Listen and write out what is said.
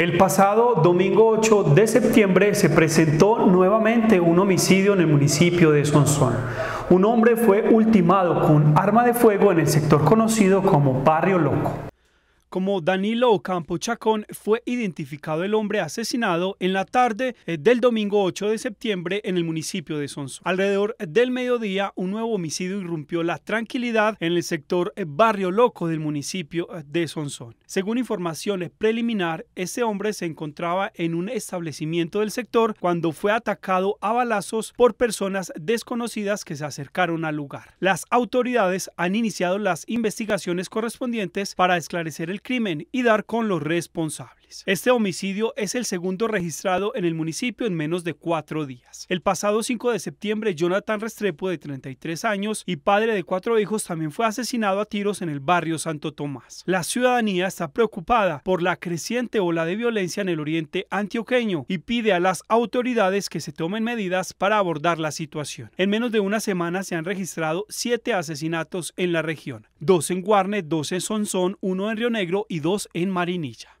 El pasado domingo 8 de septiembre se presentó nuevamente un homicidio en el municipio de Sonsón. Un hombre fue ultimado con arma de fuego en el sector conocido como Barrio Loco como Danilo Ocampo Chacón fue identificado el hombre asesinado en la tarde eh, del domingo 8 de septiembre en el municipio de Sonson. Alrededor del mediodía, un nuevo homicidio irrumpió la tranquilidad en el sector eh, Barrio Loco del municipio eh, de Sonsón. Según informaciones preliminar, ese hombre se encontraba en un establecimiento del sector cuando fue atacado a balazos por personas desconocidas que se acercaron al lugar. Las autoridades han iniciado las investigaciones correspondientes para esclarecer el crimen y dar con los responsables. Este homicidio es el segundo registrado en el municipio en menos de cuatro días. El pasado 5 de septiembre, Jonathan Restrepo, de 33 años y padre de cuatro hijos, también fue asesinado a tiros en el barrio Santo Tomás. La ciudadanía está preocupada por la creciente ola de violencia en el oriente antioqueño y pide a las autoridades que se tomen medidas para abordar la situación. En menos de una semana se han registrado siete asesinatos en la región, dos en Guarne, dos en Sonsón, uno en Río Negro y dos en Marinilla.